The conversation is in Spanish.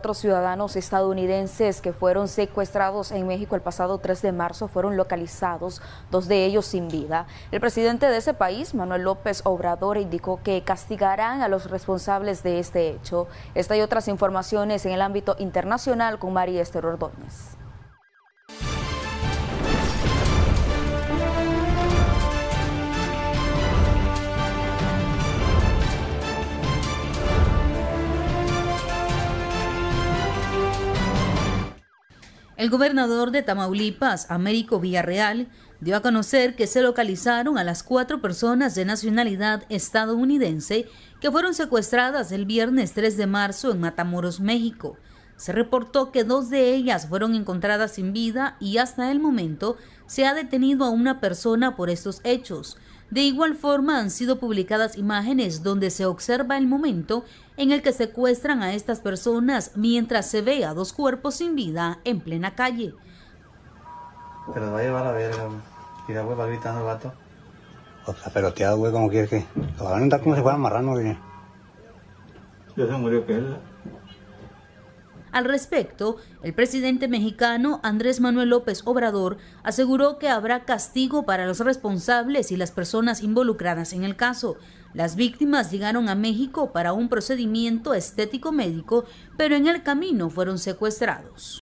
Cuatro ciudadanos estadounidenses que fueron secuestrados en México el pasado 3 de marzo fueron localizados, dos de ellos sin vida. El presidente de ese país, Manuel López Obrador, indicó que castigarán a los responsables de este hecho. Esta y otras informaciones en el ámbito internacional con María Esther Ordóñez. El gobernador de Tamaulipas, Américo Villarreal, dio a conocer que se localizaron a las cuatro personas de nacionalidad estadounidense que fueron secuestradas el viernes 3 de marzo en Matamoros, México. Se reportó que dos de ellas fueron encontradas sin vida y hasta el momento se ha detenido a una persona por estos hechos. De igual forma han sido publicadas imágenes donde se observa el momento en el que secuestran a estas personas mientras se ve a dos cuerpos sin vida en plena calle. Te va a llevar a la verga, y la gritando el vato. O sea, pero peloteado, güey, como quieres que. Lo van a andar como si fueran marranos, güey. Ya se murió que él. Al respecto, el presidente mexicano Andrés Manuel López Obrador aseguró que habrá castigo para los responsables y las personas involucradas en el caso. Las víctimas llegaron a México para un procedimiento estético médico, pero en el camino fueron secuestrados.